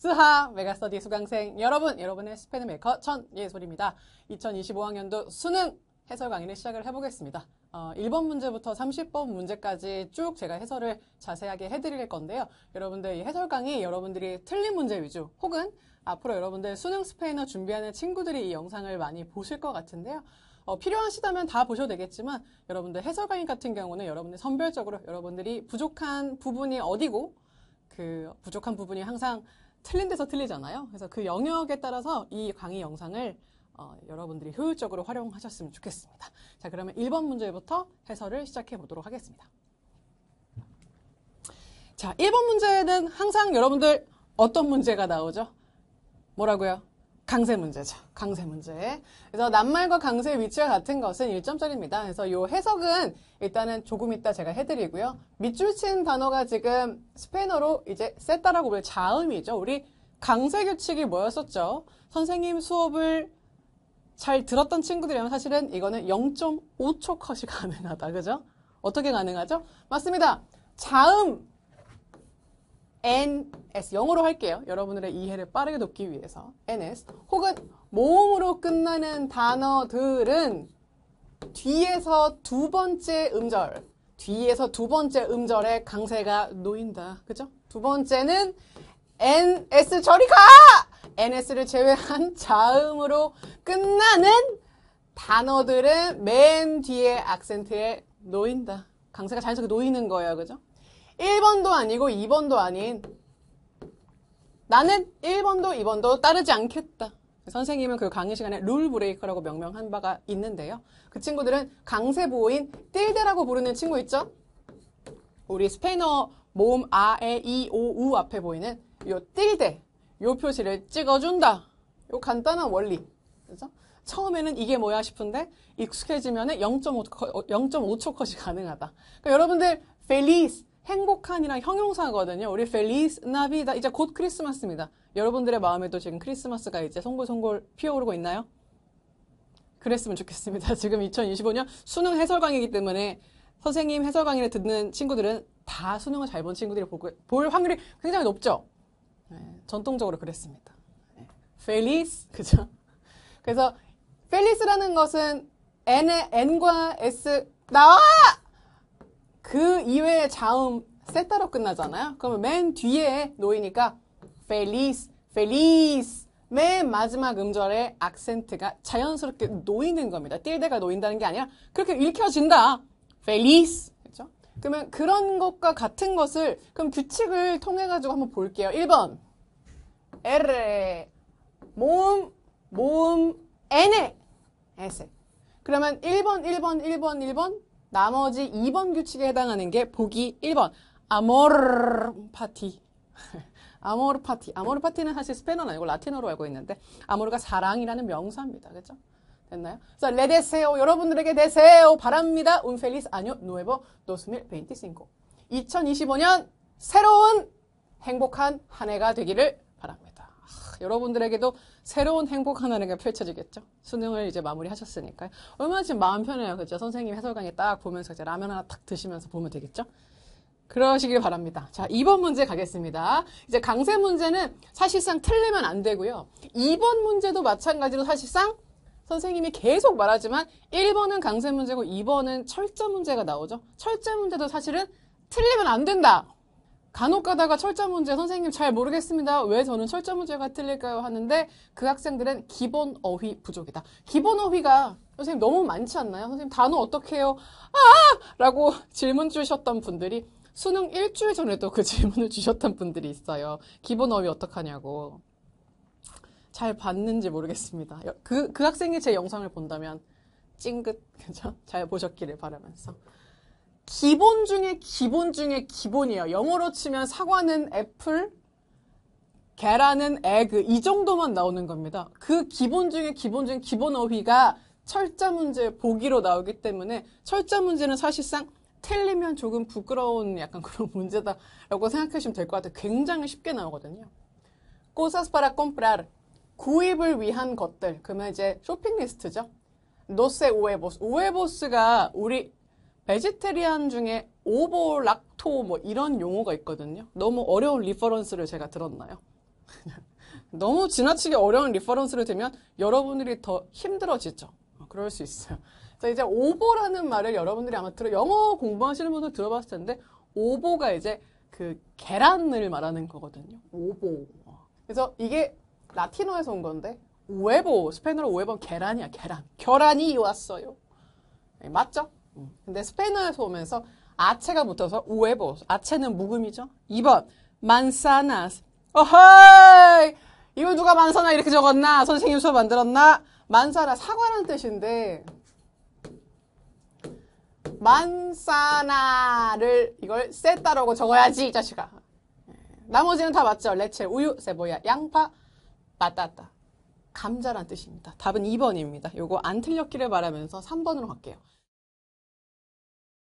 스하 메가스터디 수강생 여러분 여러분의 스페드 메이커 천예솔입니다 2025학년도 수능 해설 강의를 시작을 해보겠습니다 어, 1번 문제부터 30번 문제까지 쭉 제가 해설을 자세하게 해드릴 건데요 여러분들 이 해설 강의 여러분들이 틀린 문제 위주 혹은 앞으로 여러분들 수능 스페인어 준비하는 친구들이 이 영상을 많이 보실 것 같은데요 어, 필요하시다면 다 보셔도 되겠지만 여러분들 해설 강의 같은 경우는 여러분들 선별적으로 여러분들이 부족한 부분이 어디고 그 부족한 부분이 항상 틀린 데서 틀리잖아요. 그래서 그 영역에 따라서 이 강의 영상을 어, 여러분들이 효율적으로 활용하셨으면 좋겠습니다. 자, 그러면 1번 문제부터 해설을 시작해 보도록 하겠습니다. 자, 1번 문제는 항상 여러분들 어떤 문제가 나오죠? 뭐라고요? 강세 문제죠. 강세 문제. 그래서 낱말과 강세의 위치와 같은 것은 1점짜리입니다. 그래서 이 해석은 일단은 조금 이따 제가 해드리고요. 밑줄 친 단어가 지금 스페인어로 이제 셌다라고 볼 자음이죠. 우리 강세 규칙이 뭐였었죠? 선생님 수업을 잘 들었던 친구들이라면 사실은 이거는 0.5초 컷이 가능하다. 그죠? 어떻게 가능하죠? 맞습니다. 자음 ns 영어로 할게요. 여러분들의 이해를 빠르게 돕기 위해서 ns 혹은 모음으로 끝나는 단어들은 뒤에서 두 번째 음절 뒤에서 두 번째 음절에 강세가 놓인다. 그죠? 두 번째는 ns 저리 가! ns를 제외한 자음으로 끝나는 단어들은 맨 뒤에 악센트에 놓인다. 강세가 자연스럽게 놓이는 거예요. 그죠? 1번도 아니고 2번도 아닌 나는 1번도 2번도 따르지 않겠다. 선생님은 그 강의 시간에 룰 브레이커라고 명명한 바가 있는데요. 그 친구들은 강세 보호인 띨데라고 부르는 친구 있죠? 우리 스페인어 모음 아, 에, 이, 오, 우 앞에 보이는 요 띨데, 요 표시를 찍어준다. 요 간단한 원리. 그래서 처음에는 이게 뭐야 싶은데 익숙해지면 0.5, 0.5초 어, 컷이 가능하다. 그러니까 여러분들 feliz, 행복한이랑 형용사거든요. 우리 Feliz Navidad. 이제 곧 크리스마스입니다. 여러분들의 마음에도 지금 크리스마스가 이제 송골송골 피어오르고 있나요? 그랬으면 좋겠습니다. 지금 2025년 수능 해설강이기 의 때문에 선생님 해설 강의를 듣는 친구들은 다 수능을 잘 본 친구들이 볼 확률이 굉장히 높죠. 네, 전통적으로 그랬습니다. 네. Feliz 그죠? 그래서 Feliz라는 것은 N N과 S 나와 그 이외의 자음 세타로 끝나잖아요. 그러면 맨 뒤에 놓이니까 feliz, feliz 맨 마지막 음절에 악센트가 자연스럽게 놓이는 겁니다. 띨대가 놓인다는 게 아니라 그렇게 읽혀진다. feliz 그렇죠? 그러면 그런 것과 같은 것을 그럼 규칙을 통해 가지고 한번 볼게요. 1번 R 모음 모음 N S 그러면 1번 1번 1번 1번 나머지 2번 규칙에 해당하는 게 보기 1번 아모르 파티 아모르 파티 아모르 파티는 사실 스페인어는 아니고 라틴어로 알고 있는데 아모르가 사랑이라는 명사입니다 그죠 됐나요? 그래서 레데세오 여러분들에게 되세요 바랍니다 운펠리스 아뇨 z a 버 노스밀 베인티싱고 2025년 새로운 행복한 한 해가 되기를 여러분들에게도 새로운 행복 하나는 펼쳐지겠죠. 수능을 이제 마무리하셨으니까요. 얼마나 지금 마음 편해요. 그죠? 선생님 해설 강의 딱 보면서 이제 라면 하나 탁 드시면서 보면 되겠죠? 그러시길 바랍니다. 자, 2번 문제 가겠습니다. 이제 강세 문제는 사실상 틀리면 안 되고요. 2번 문제도 마찬가지로 사실상 선생님이 계속 말하지만 1번은 강세 문제고 2번은 철자 문제가 나오죠. 철자 문제도 사실은 틀리면 안 된다. 간혹 가다가 철자 문제 선생님 잘 모르겠습니다. 왜 저는 철자 문제가 틀릴까요? 하는데 그 학생들은 기본 어휘 부족이다. 기본 어휘가 선생님 너무 많지 않나요? 선생님 단어 어떻게 해요? 아! 라고 질문 주셨던 분들이 수능 일주일 전에도 그 질문을 주셨던 분들이 있어요. 기본 어휘 어떡하냐고. 잘 봤는지 모르겠습니다. 그, 그 학생이 제 영상을 본다면 찡긋, 그죠? 잘 보셨기를 바라면서. 기본 중에 기본 중에 기본이에요. 영어로 치면 사과는 애플, 계란은 에그 이 정도만 나오는 겁니다. 그 기본 중에 기본 중에 기본 어휘가 철자 문제 보기로 나오기 때문에 철자 문제는 사실상 틀리면 조금 부끄러운 약간 그런 문제다라고 생각하시면 될 것 같아요. 굉장히 쉽게 나오거든요. Cosas para comprar. 구입을 위한 것들. 그러면 이제 쇼핑 리스트죠. 노세 s 에 h 스 e 에 o 스가 우리 베지테리안 중에 오보, 락토 뭐 이런 용어가 있거든요. 너무 어려운 리퍼런스를 제가 들었나요? 너무 지나치게 어려운 리퍼런스를 들면 여러분들이 더 힘들어지죠. 어, 그럴 수 있어요. 자, 이제 오보라는 말을 여러분들이 아마 들어, 영어 공부하시는 분들 들어봤을 텐데, 오보가 이제 그 계란을 말하는 거거든요. 오보. 어, 그래서 이게 라틴어에서 온 건데, 우에보, 스페인어로 우에보 계란이야, 계란. 계란이 왔어요. 네, 맞죠? 음. 근데 스페인어에서 오면서 아체가 붙어서 우에보스. 아체는 묵음이죠. 2번 만사나스. 어허이! 이거 누가 만사나 이렇게 적었나? 선생님 수업 만들었나? 만사나 사과라는 뜻인데 만사나를 이걸 셌다라고 적어야지 이 자식아. 예. 나머지는 다 맞죠. 레체, 우유, 세보야, 양파, 맞다따 감자란 뜻입니다. 답은 2번입니다. 요거 안 틀렸기를 바라면서 3번으로 갈게요.